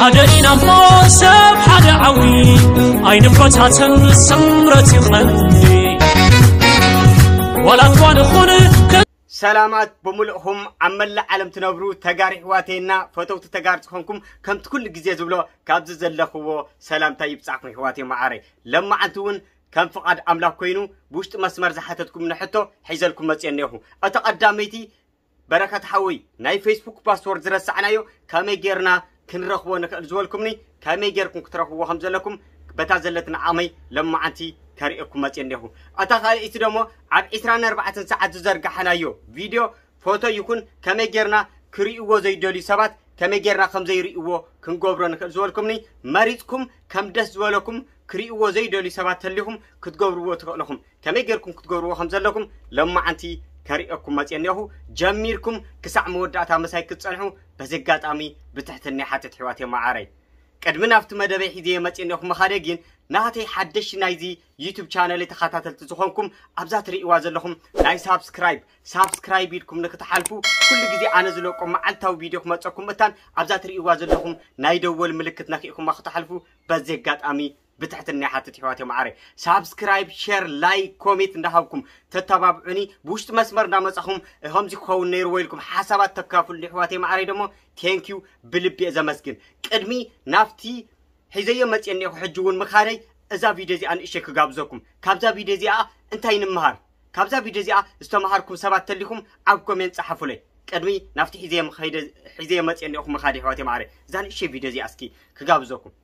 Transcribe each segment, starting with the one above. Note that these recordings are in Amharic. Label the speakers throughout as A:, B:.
A: ሓደ ኢና ሰብ ሓደ ዓዊ ኣይንበታትን ስምረት ይቐኒ ዋላ እኳ ንኹን ሰላማት ብሙሉእኹም ኣብ መላእ ዓለም ትነብሩ ተጋሪ ኣሕዋተይና ፈተውቲ ተጋር ዝኾንኩም ከምቲ ኩሉ ግዜ ዝብሎ ካብዚ ዘለኽዎ ሰላምታ ይብፃዕኩም ኣሕዋተይ መዓረ ለመዓንቲ እውን ከም ፍቓድ ኣምላኽ ኮይኑ ብውሽጢ መስመር ዝሓተትኩም ንሕቶ ሒዘልኩም መፅአ እኒኹ እቲ ቐዳመይቲ በረከት ሓወይ ናይ ፌስቡክ ፓስወርድ ዝረሳዕናዮ ከመይ ጌርና ክንረኽቦ ንኽእል ዝበልኩምኒ ከመይ ጌርኩም ክትረኽብዎ ከም ዘለኩም በታ ዘለትን ዓመይ ለማዓንቲ ከሪእኩም መፅእ እኒኹ እታ ካልእቲ ደሞ ኣብ 24 ሰዓት ዝዘርግሓናዮ ቪድዮ ፎቶ ይኹን ከመይ ጌርና ክርእዎ ዘይደልዩ ሰባት ከመይ ጌርና ከም ዘይርእይዎ ክንገብሮ ንኽእል ዝበልኩምኒ መሪፅኩም ከም ደስ ዝበለኩም ክርእዎ ዘይደልዩ ሰባት ተሊኹም ክትገብርዎ ትኽእልኹም ከመይ ጌርኩም ክትገብርዎ ከም ዘለኩም ለማዓንቲ كاريكم ماتينيهو جاميركم كسع مودة تامساي كتصنعو بزقات أمي بتحت النحات الحواتي معاري قد من أفت مدى بحيدية ماتينيهو مخارجين ناتي حدش نايزي يوتيوب چانل تخطات التزخونكم أبزات رئيوازن لهم ناي سابسكرايب سابسكرايب لكم نكتحالفو كل جزي آنزلوكم مع التاو فيديوكم ماتوكم متان أبزات رئيوازن لهم ناي دول ملكت ناكيكم مخطحالفو بزقات أمي ብትሕትና ይሓትት ሕይወት የማዕረ ሳብስክራይብ ሸር ላይ ኮሜት እንዳሃብኩም ተተባብዑኒ ብውሽጢ መስመር እንዳመፃኹም ከምዚ ክኸውን ነይሩ ወይልኩም ሓሳባት ተካፍሉ ሕዋት የማዕረ ደሞ ቴንኪዩ ብልቢ እየ ዘመስግን ቅድሚ ናፍቲ ሒዘየ መፅአ እኒአኹ ሕጂ እውን ምካደይ እዛ ቪድዮ እዚኣ ንእሸ ክጋብዘኩም ካብዛ ቪድዮ እዚኣ እንታይ ንምሃር ካብዛ ቪድዮ እዚኣ ዝተምሃርኩም ሰባት ተሊኩም ኣብ ኮሜንት ፀሓፉለይ ቅድሚ ናብቲ ሒዘየ መፅአ እኒአኹም ምካደ ሕዋት የማዕረ እዛ ንእሸ ቪድዮ እዚኣ እስኪ ክጋብዘኩም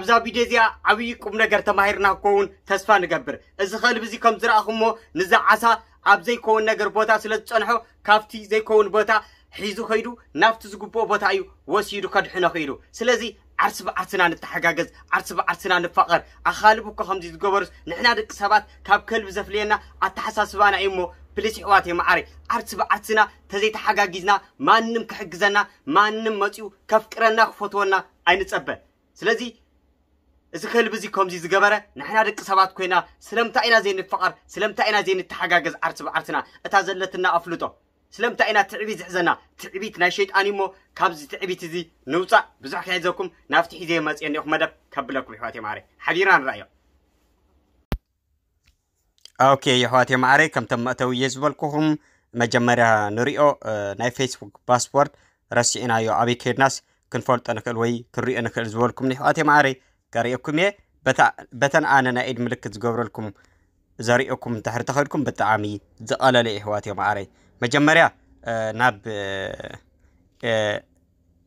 A: ኣብዛ ቪድዮ እዚኣ ዓብይ ቁም ነገር ተማሂርና ክኸውን ተስፋ ንገብር እዚ ኸልብ እዚ ከም ዝረኣኹሞ ንዛ ዓሳ ኣብ ዘይከውን ነገር ቦታ ስለ ዝፀንሖ ካብቲ ዘይከውን ቦታ ሒዙ ኸይዱ ናብቲ ዝግብኦ ቦታ እዩ ወሲዱ ከድሕኖ ኸይዱ ስለዚ ዓርሲ ብዓርስና ንተሓጋገዝ ዓርሲ ብዓርስና ንፋቐር ኣኻልብ እኮ ከምዚ ዝገበሩስ ንሕና ደቂ ሰባት ካብ ከልቢ ዘፍልየና ኣተሓሳስባና እዩ እሞ ፕሊስ ኣሕዋተይ መዓሪ ዓርሲ ብዓርስና ተዘይተሓጋጊዝና ማንም ክሕግዘና ማንም መፂኡ ከፍቅረና ክፈትወና ኣይንፀበ ስለዚ إذا كل بزي كم زي زجبرة نحنا رك سبات كينا سلام تأينا زين الفقر سلام تأينا زين التحقق عرس بعرسنا أتازلتنا أفلتو سلام تأينا تعبي زحزنا تعبي تناشيت أنيمو كابز تعبي تزي نوصا بزح حيزكم نفتح زي ما زي يعني أحمد كبلكم يا حواتي معري حبيران رأيه أوكي يا حواتي معري تم أتوي يزبلكم مجمرة نريو آه ناي فيسبوك باسورد رسينا يو أبي كيرناس كنفولت أنا كل وي كريء أنا كل زبلكم يا حواتي ከርእየኩምየ በተን ኣነ ናይ ኢድ ምልክት ዝገብረልኩም ዘርእኩም እንታሕሪ ተኸድኩም ብጣዕሚ ዝቐለለ ኣሕዋት እዮም ኣረይ መጀመርያ ናብ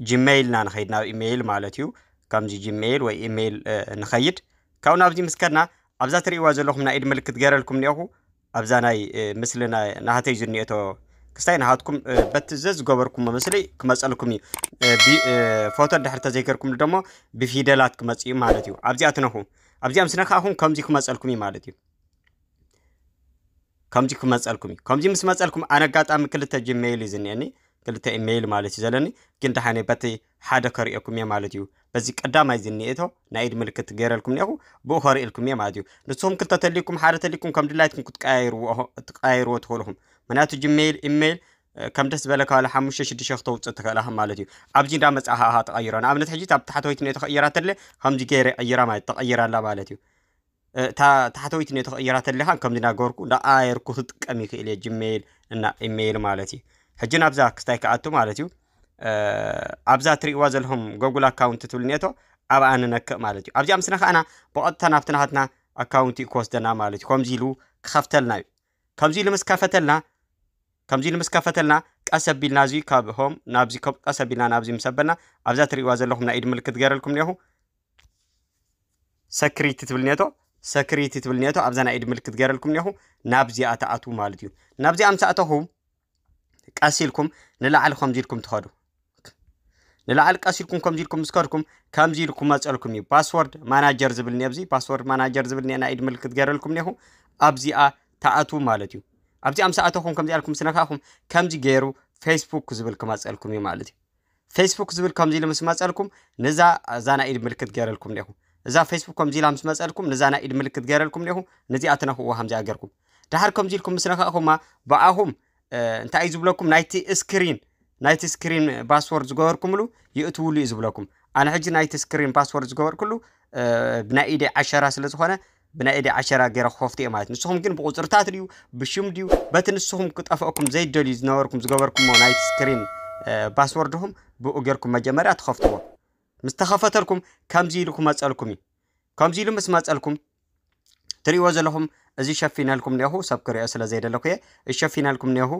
A: ጂሜይልና ንኸይድ ናብ ኢሜይል ማለት እዩ ከምዚ ጂሜይል ወይ ኢሜይል ንኸይድ ካብኡ ናብዚ ምስከድና ኣብዛ ትርእይዋ ዘለኹም ናይ ኢድ ምልክት ገይረልኩም እኒአኹ ኣብዛ ናይ ምስሊ ናሃተይ ዝኒአቶ ክስታይን ሃትኩም በትዘ ዝገበርኩም መመስለይ ክመፀልኩም እዩ ፎቶ ድሕር ተዘይገርኩም ደሞ ብፊደላት ክመፅ እዩ ማለት እዩ ኣብዚኣ ትነኹ ኣብዚኣ ምስ ነካኹም ከምዚ ክመፀልኩም እዩ ማለት እዩ ከምዚ ክመፀልኩም እዩ ከምዚ ምስ መፀልኩም ኣነ ኣጋጣሚ ክልተ ጂሜይል እዩ ዝኒአኒ ክልተ ኢሜይል ማለት እዩ ዘለኒ ግን ድሓነ በቲ ሓደ ከሪኦኩም እየ ማለት እዩ በዚ ቀዳማይ ዝኒኤቶ ናይ ኢድ ምልክት ገይረልኩም ኒኹ ብኡ ከሪእልኩም እየ ማለት እዩ ንስኹም ክልተ ተልይኩም ሓደ ተልይኩም ከም ድላይትኩም ክትቀያይርዎ ትኽእልኹም ምክንያቱ ጂሜይል ኢሜይል كم دس بلا على حمشة شد شخ توت تكاله مالتي ابجي دا مصاها ها تغير انا ابنت حجيت أب تحت ويتني تغيرات هم دي كير ايرا ما تغير لا مالتي تا تحت ويتني ني تغيرات هم كم دنا غوركو لا اير كو كميك إلى جيميل إن ኢሜይል مالتي حجي أبزاك كستاي أتو مالتي أبزا تري وازلهم جوجل اكاونت تولنيتو نيتو انا نك مالتي ابجي امسنا انا بقطه نافتنا هتنا اكاونتي دنا مالتي كمزيلو كفتلنا كمزيلو مسكفتلنا ከምዚ ንምስከፈተልና ቀስ ኣቢልና እዚ ካብሆም ናብዚ ቀስ ኣቢልና ናብዚ ምስ ኣብዛ ትሪእዋ ዘለኹም ናይ ኢድ ምልክት ገይረልኩም ኒኹ ሰክሪቲ ትብል እኒአቶ ሰክሪቲ ትብል እኒአቶ ኣብዛ ናይ ኢድ ምልክት ገይረልኩም ኒኹ ናብዚኣ ተኣት ማለት እዩ ናብዚኣ ምስ ቀሲ ኢልኩም ንላዕሊ ከምዚ ኢልኩም ትኸዱ ንላዕሊ ቀሲ ኢልኩም ከምዚ ኢልኩም ምስከድኩም ከምዚ ኢልኩም መፀልኩም እዩ ፓስወርድ ማናጀር ዝብል ኒ ብዚ ፓስወርድ ማናጀር ዝብል ኒ ናይ ኢድ ምልክት ገይረልኩም ኒኹ ኣብዚኣ ተኣት ማለት እዩ ኣብዚ ምስ ሰኣተኹም ከምዚ ኣልኩም ስነካኹም ከምዚ ገይሩ ፌስቡክ ዝብል ክማፀልኩም እዩ ማለት እዩ ፌስቡክ ዝብል ከምዚ ኢሉ ምስ መፀልኩም ንዛ እዛ ናይ ኢድ ምልክት ገይረልኩም እኒኹም እዛ ፌስቡክ ከምዚ ኢላ ምስ መፀልኩም ንዛ ናይ ኢድ ምልክት ገይረልኩም እኒኹም ነዚኣ ትነኽእዋ ከምዚ ኣገርኩም ድሓር ከምዚ ኢልኩም ምስ ነካእኹማ ብኣኹም እንታይ እዩ ዝብለኩም ናይቲ ስክሪን ናይቲ ስክሪን ፓስወርድ ዝገበርኩምሉ ይእትውሉ እዩ ዝብለኩም ኣነ ሕጂ ናይቲ ስክሪን ፓስወርድ ዝገበርኩሉ ብናይ ኢደ ዓሸራ ስለ ዝኾነ ብናይ ኢደ ዓሸራ ገይረ ክኸፍቲ ማለት ንስኹም ግን ብቁፅርታት ድዩ ብሽም ድዩ በቲ ንስኹም ክጠፍአኩም ዘይደልዩ ዝነበርኩም ዝገበርኩምዎ ናይ ስክሪን ፓስወርድኹም ብኡ ጌርኩም መጀመርያ ትኸፍትዎ ምስ ተኸፈተልኩም ከምዚ ኢሉ ክመፀልኩም እዩ ከምዚ ኢሉ ምስ መፀልኩም ትሪእዎ ዘለኹም እዚ ሸፊነልኩም እኒአኹ ሰብ ክሪኦ ስለ ዘይደለኩ እየ እሸፊነልኩም እኒአኹ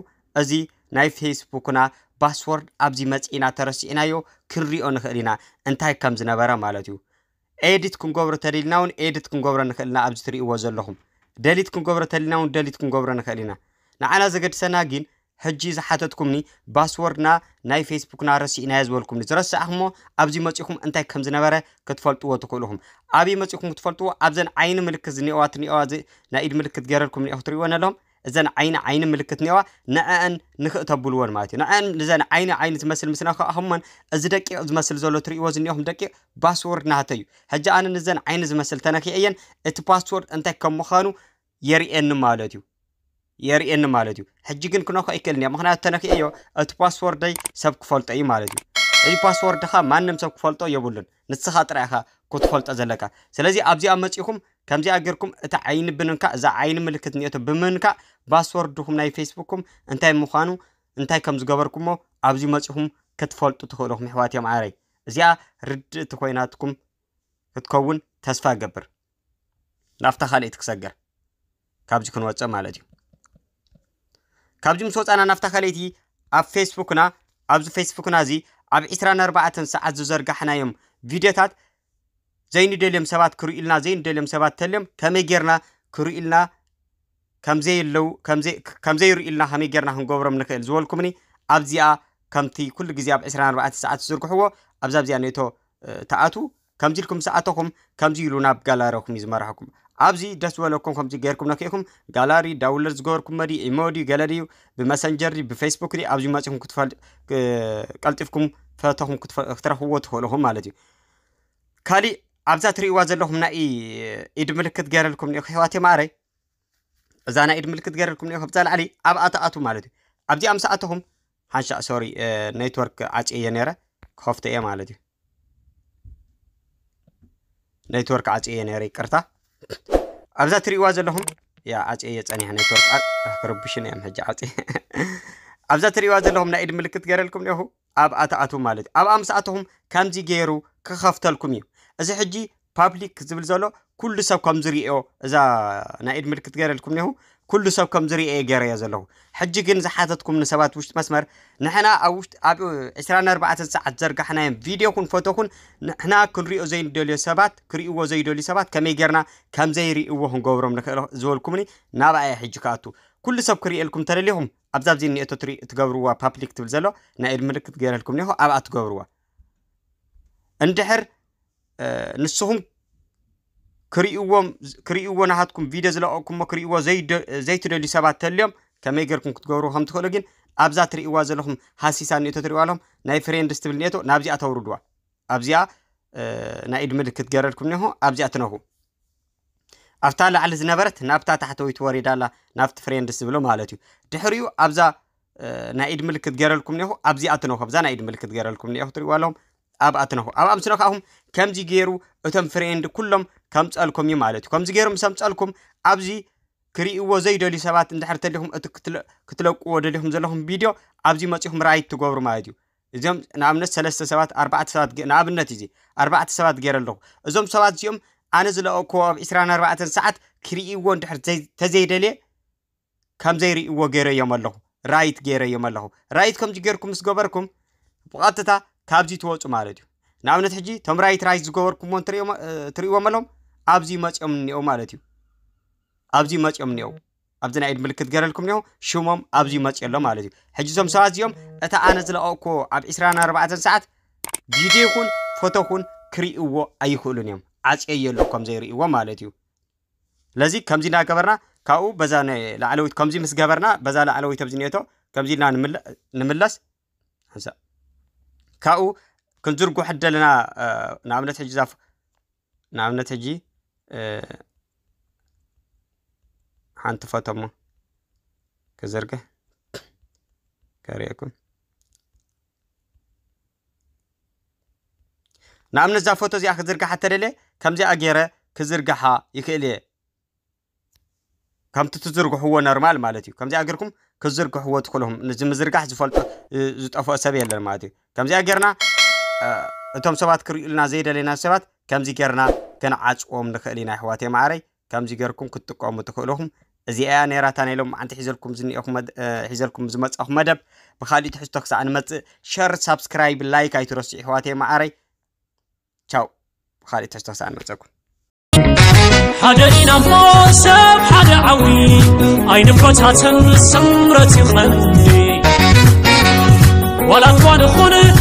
A: እዚ ናይ ፌስቡክና ፓስወርድ ኣብዚ መፂኢና ተረሲዕናዮ ክንሪኦ ንኽእል ኢና እንታይ ከም ዝነበረ ማለት እዩ ኤዲት ክንገብሮ ተደሊና እውን ኤዲት ክንገብሮ ንኽእል ኢና ኣብዚ ትርእይዎ ዘለኹም ደሊት ክንገብሮ ተደሊና እውን ደሊት ክንገብሮ ንኽእል ኢና ንዓና ዘገድሰና ግን ሕጂ ዝሓተትኩምኒ ባስወርድና ናይ ፌስቡክና ረሲእናየ ዝበልኩምኒ ዝረሳዕኹሞ ኣብዚ መፂኹም እንታይ ከም ዝነበረ ክትፈልጥዎ ትኽእልኹም ኣብይ መፂኹም ክትፈልጥዎ ኣብዘን ዓይኒ ምልክት ዝኒአዋ ትኒአዋ ናይ ኢድ ምልክት ገይረልኩም እኒአ ክትርእይዎ ነሎም زن عين عين ملكت نأن نخ تبول ون ماتي نأن زن عين عين تمثل مثلنا خا هم من أزدك أز مثل زول تري وزن يوم دك باسورد نهتيو هجا أنا نزن عين مثل تناكي أيان إت باسورد أنت كم خانو يري إن مالتيو يري إن مالتيو هجا كن كنا خا إكل نيا مخنا تناكي أيو إت باسورد داي سب كفلت أي مالتيو أي باسورد خا ما نم سب كفلت أو يبولن نتسخات رأخا كتفلت أزلكا سلزي أبزي أمتيكم أم ከምዚ ጌርኩም እቲ ዓይኒ ብንንካ እዛ ዓይኒ ምልክት እኒአቶ ብምንካ ፓስወርድኩም ናይ ፌስቡክኩም እንታይ ምዃኑ እንታይ ከም ዝገበርኩምሞ ኣብዚ መፂኹም ክትፈልጡ ትኽእልኹም ኣሕዋት እዮም ዓረይ እዚኣ ርድእቲ ኮይናትኩም ክትከውን ተስፋ ገብር ናብታ ካልእቲ ክሰገር ካብዚ ክንወፀ ማለት እዩ ካብዚ ምስ ወፃና ናብታ ካልእቲ ኣብ ፌስቡክና ኣብዚ ፌስቡክና እዚ ኣብ 24 ሰዓት ዝዘርጋሕናዮም ቪድዮታት ዘይንደልዮም ሰባት ክርኢልና ዘይንደልዮም ሰባት እንተልዮም ከመይ ጌርና ክርኢልና ከምዘይርኢልና ከመይ ጌርና ክንገብሮም ንክእል ዝበልኩምኒ ኣብዚኣ ከምቲ ኩሉ ግዜ ኣብ 24 ሰዓት ዝዝርግሕዎ ኣብዛ ኣብዚኣ ነቶ ተኣቱ ከምዚ ኢልኩም ሰኣተኹም ከምዚ ኢሉ ናብ ጋላሪኩም እዩ ዝመርሐኩም ኣብዚ ደስ ዝበለኩም ከምዚ ገይርኩም ነክኢኩም ጋላሪ ዳውንሎድ ዝገበርኩም መዲ ኢሞ ድዩ ገለ ድዩ ብመሰንጀር ብፌስቡክ ድ ኣብዚ መፅኹም መፂኹም ቀልጢፍኩም ፈተኹም ክትረኽብዎ ትኽእልኹም ማለት እዩ ካሊእ ኣብዛ እትሪእዋ ዘለኹም ናይ ኢድ ምልክት ገይረልኩም እኒኦኹ ኣሕዋትዮ ማረይ እዛ ናይ ኢድ ምልክት ገይረልኩም እኒኦኹ ብዛ ላዕሊ ኣብኣ ተኣቱ ማለት እዩ ኣብዚኣ ምስ ኣተኹም ሓንሻ ሶሪ ኔትወርክ ዓፂ እየ ነይረ ክኸፍተ እየ ማለት እዩ ኔትወርክ ዓፂ እየ ነይረ ይቅርታ ኣብዛ እትሪእዋ ዘለኹም ያ ዓፂ እየ ፀኒሐ ኔትወርክ ክርብሽን እየ ሕጂ ዓፂ ኣብዛ እትሪእዋ ዘለኹም ናይ ኢድ ምልክት ገይረልኩም እኒኦኹ ኣብኣ ተኣቱ ማለት እዩ ኣብኣ ምስ ኣተኹም ከምዚ ገይሩ ክኸፍተልኩም እዩ እዚ ሕጂ ፓብሊክ ዝብል ዘሎ ኩሉ ሰብ ከም ዝሪኦ እዛ ናይ ኢድ ምልክት ገይረልኩም እኒሁ ኩሉ ሰብ ከም ዝርአየ ገይረ እየ ዘለኹ ሕጂ ግን ዝሓተትኩም ንሰባት ውሽጢ መስመር ንሕና ኣብ ውሽጢ ኣብ 24 ሰዓት ዘርጋሕናዮም ቪድዮ ኩን ፎቶ ኩን ንሕና ክንሪኦ ዘይንደልዮ ሰባት ክርእይዎ ዘይደልዩ ሰባት ከመይ ጌርና ከምዘይርእይዎ ክንገብሮም ንክእል ዝበልኩምኒ ናብኣየ ሕጂ ክኣቱ ኩሉ ሰብ ክርእየልኩም ተደሊኹም ኣብዛ ብዚ እኒአቶ ትገብርዋ ፓብሊክ ትብል ዘሎ ናይ ኢድ ምልክት ገይረልኩም እኒኹ ኣብኣ ትገብርዋ እንድሕር ንስኹም ክርእይዎም ክርእይዎ ናሃትኩም ቪድዮ ዝለቀኩም እሞ ክርእይዎ ዘይትደልዩ ሰባት ተልዮም ከመይ ገርኩም ክትገብሩ ከም ትኽእሉ ግን ኣብዛ ትርእዋ ዘለኹም ሃሲሳ እኒእቶ ትርእዋ ኣለኹም ናይ ፍሬንድስ ትብል እኒአቶ ናብዚኣ ተውርድዋ ኣብዚኣ ናይ ኢድ ምልክት ገረድኩም እኒሆ ኣብዚኣ ትነኹ ኣብታ ላዕሊ ዝነበረት ናብታ ታሕተወይት ወሪዳ ኣላ ናብቲ ፍሬንድስ ዝብሎ ማለት እዩ ድሕሪኡ ኣብዛ ናይ ኢድ ምልክት ገረልኩም እኒኹ ኣብዚኣ ትነኹ ኣብዛ ናይ ኢድ ምልክት ገረልኩም እኒአኹ ትሪእዋ ኣለኹም ኣብኣት ነኹ ኣብ ኣምስኖ ከዓኹም ከምዚ ገይሩ እቶም ፍሬንድ ኩሎም ከምፀልኩም እዩ ማለት እዩ ከምዚ ገይሮም ሰምፀልኩም ኣብዚ ክርእዎ ዘይደልዩ ሰባት እንድሕር ተሊኹም እቲ ክትለቅዎ ደሊኹም ዘለኹም ቪድዮ ኣብዚ መፂኹም ራይት ትገብሩ ማለት እዩ እዚኦም ንኣብነት ሰለስተ ሰባት ኣርባዕተ ሰባት ንኣብነት እዚ ኣርባዕተ ሰባት ገይረ ኣለኹ እዞም ሰባት እዚኦም ኣነ ዝለቐክዎ ኣብ 2 24 ሰዓት ክርእዎ እንድሕር ተዘይደልየ ከም ዘይርእዎ ገይረ እዮም ኣለኹ ራይት ገይረ እዮም ኣለኹ ራይት ከምዚ ገይርኩም ምስ ገበርኩም ብቐጥታ ካብዚ ትወፁ ማለት እዩ ንኣብነት ሕጂ ቶም ራይት ራይት ዝገበርኩሞን ትርእይዎም ኣሎም ኣብዚ መፂኦም እኒአው ማለት እዩ ኣብዚ መፂኦም እኒአው ኣብዚ ናይ ኢድ ምልክት ገረልኩም እኒኦ ሽሞም ኣብዚ መፂ ኣሎ ማለት እዩ ሕጂ እዞም ሰባት እዚኦም እታ ኣነ ዝለቐቕኮ ኣብ 24 ሰዓት ቪድዮ ይኹን ፎቶ ኹን ክርእዎ ኣይኽእሉን እዮም ዓፅየየሉ ከም ዘይርእይዎ ማለት እዩ ስለዚ ከምዚ እናገበርና ካብኡ በዛ ላዕለዊት ከምዚ ምስ ገበርና በዛ ላዕለዊት ኣብ ዝኒኤቶ ከምዚ ኢልና ንምለስ ካብኡ ክንዝርጉሕ ደለና ንኣብነት ሕጂ ዛፍ ንኣብነት ሕጂ ሓንቲ ፈቶ እሞ ክዝርግሕ ከርእየኩም ንኣብነት እዛ ፎቶ እዚኣ ክዝርጋሓ እተደለ ከምዚኣ ገይረ ክዝርጋሓ ይክእል እየ ከምቲ ትዝርግሕዎ ኖርማል ማለት እዩ ከምዚኣ ገርኩም كزرق حوت كلهم لازم زرق حز فلت زت أفو أسابيع لنا كم زي كرنا أنتم سبات كري لنا لنا سبات كم زي كرنا كان عاد قوم نخلينا حواتي معري كم زي كركم كنت قوم تقولهم زي أنا راتان لهم عن تحزلكم زني أحمد حزلكم زمت أحمد بخالي تحس تقص عن مت شير سبسكرايب لايك أي ترسي حواتي معري تشاو بخالي تحس تقص عن ሓደ ኢና እሞ ሰብ ሓደ ዓዊ ኣይንፍሮታትን ስምረት ይኽለኒ ዋላ እንኳ ንኹን